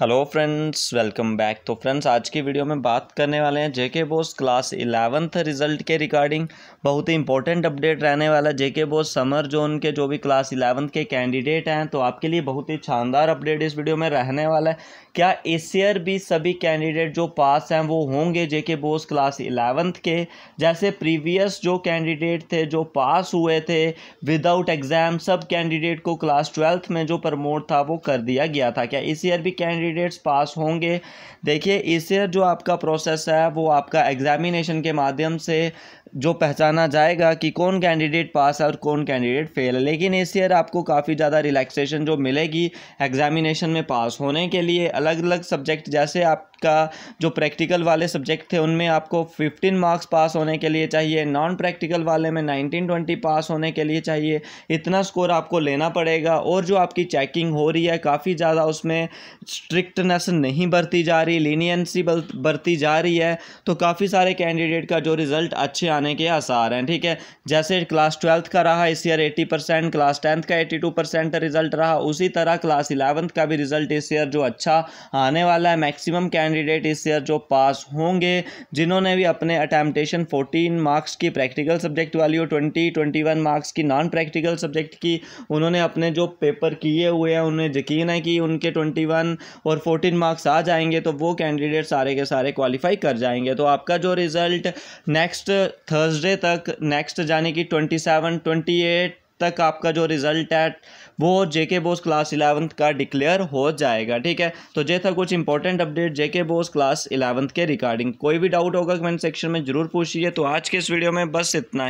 hello friends welcome back तो friends आज की वीडियो में बात करने वाले हैं JK BOSE class eleventh result के रिगार्डिंग बहुत ही इंपॉर्टेंट अपडेट रहने वाला जेके बोस समर जोन के जो भी क्लास इलेवंथ के कैंडिडेट हैं तो आपके लिए बहुत ही शानदार अपडेट इस वीडियो में रहने वाला है क्या इस ईयर भी सभी कैंडिडेट जो पास हैं वो होंगे जेके बोस क्लास इलेवंथ के जैसे प्रीवियस जो कैंडिडेट थे जो पास हुए थे विदाउट एग्ज़ाम सब कैंडिडेट को क्लास ट्वेल्थ में जो प्रमोट था वो कर दिया गया था क्या इस ईयर भी कैंडिडेट कैंडिडेट्स पास होंगे देखिए इस ईयर जो आपका प्रोसेस है वो आपका एग्जामिनेशन के माध्यम से जो पहचाना जाएगा कि कौन कैंडिडेट पास है और कौन कैंडिडेट फेल है लेकिन इस ईयर आपको काफ़ी ज़्यादा रिलैक्सेशन जो मिलेगी एग्जामिनेशन में पास होने के लिए अलग अलग सब्जेक्ट जैसे आप का जो प्रैक्टिकल वाले सब्जेक्ट थे उनमें आपको 15 मार्क्स पास होने के लिए चाहिए नॉन प्रैक्टिकल वाले में 19-20 पास होने के लिए चाहिए इतना स्कोर आपको लेना पड़ेगा और जो आपकी चेकिंग हो रही है काफ़ी ज़्यादा उसमें स्ट्रिक्टनेस नहीं बरती जा रही लीनियंसी बरती जा रही है तो काफ़ी सारे कैंडिडेट का जो रिज़ल्ट अच्छे आने के आसार हैं ठीक है जैसे क्लास ट्वेल्थ का रहा इस year eighty percent class tenth का एटी टू परसेंट रिज़ल्ट रहा उसी तरह क्लास इलेवंथ का भी रिज़ल्ट इस ईयर जो अच्छा आने वाला है मैक्सिमम कैंड कैंडिडेट इस ईयर जो पास होंगे जिन्होंने भी अपने अटैम्पटेशन 14 मार्क्स की प्रैक्टिकल सब्जेक्ट वाली और 20 21 मार्क्स की नॉन प्रैक्टिकल सब्जेक्ट की उन्होंने अपने जो पेपर किए हुए हैं उन्हें यकीन है कि उनके वन और फोर्टीन मार्क्स आ जाएंगे तो वो कैंडिडेट सारे के सारे क्वालिफाई कर जाएंगे तो आपका जो रिज़ल्ट नेक्स्ट थर्सडे तक नेक्स्ट जाने कि ट्वेंटी सेवन ट्वेंटी एट तक आपका जो रिज़ल्ट है वो जेके बोस क्लास इलेवंथ का डिक्लेयर हो जाएगा ठीक है तो ये था कुछ important update JK BOSE class eleventh के रिगार्डिंग कोई भी डाउट होगा कमेंट सेक्शन में ज़रूर पूछिए तो आज के इस वीडियो में बस इतना ही